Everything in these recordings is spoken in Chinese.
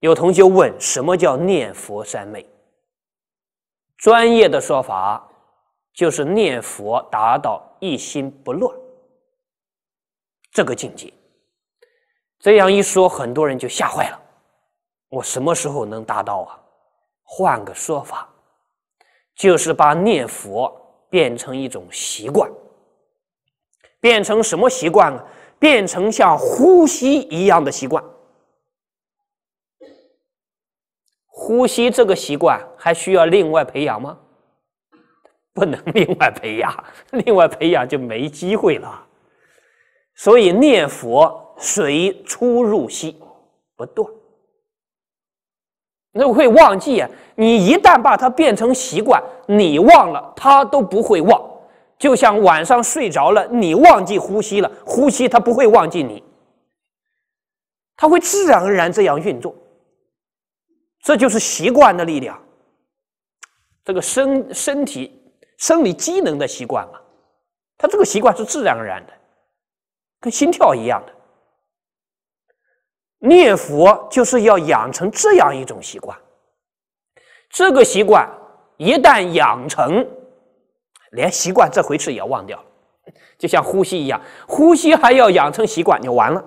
有同学问：“什么叫念佛三昧？”专业的说法就是念佛达到一心不乱这个境界。这样一说，很多人就吓坏了。我什么时候能达到啊？换个说法，就是把念佛变成一种习惯，变成什么习惯呢？变成像呼吸一样的习惯。呼吸这个习惯还需要另外培养吗？不能另外培养，另外培养就没机会了。所以念佛随出入息不断，那会忘记啊？你一旦把它变成习惯，你忘了它都不会忘。就像晚上睡着了，你忘记呼吸了，呼吸它不会忘记你，它会自然而然这样运作。这就是习惯的力量，这个身身体生理机能的习惯嘛，他这个习惯是自然而然的，跟心跳一样的。念佛就是要养成这样一种习惯，这个习惯一旦养成，连习惯这回事也忘掉，了，就像呼吸一样，呼吸还要养成习惯就完了，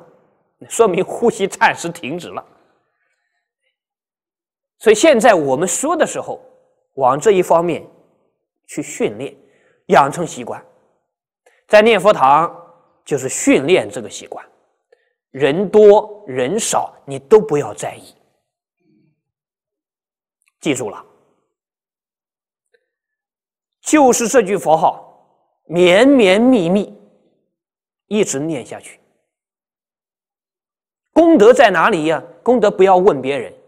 说明呼吸暂时停止了。所以现在我们说的时候，往这一方面去训练，养成习惯，在念佛堂就是训练这个习惯，人多人少你都不要在意，记住了，就是这句佛号绵绵密密，一直念下去，功德在哪里呀？功德不要问别人。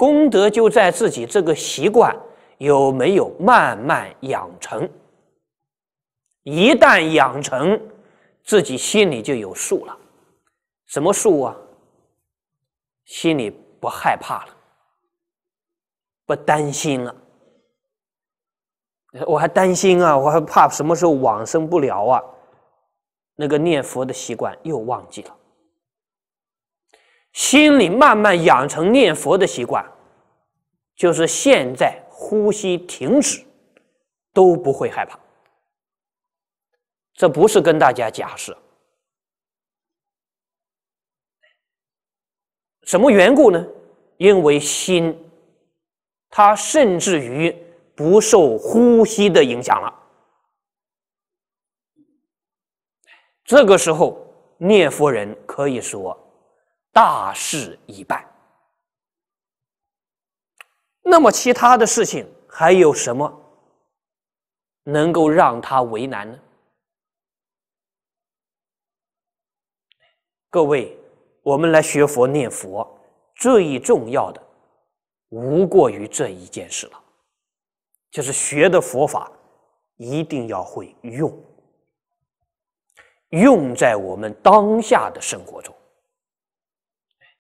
功德就在自己这个习惯有没有慢慢养成。一旦养成，自己心里就有数了。什么数啊？心里不害怕了，不担心了。我还担心啊，我还怕什么时候往生不了啊。那个念佛的习惯又忘记了。心里慢慢养成念佛的习惯，就是现在呼吸停止都不会害怕。这不是跟大家假设，什么缘故呢？因为心它甚至于不受呼吸的影响了。这个时候，念佛人可以说。大事已办，那么其他的事情还有什么能够让他为难呢？各位，我们来学佛念佛，最重要的无过于这一件事了，就是学的佛法一定要会用，用在我们当下的生活中。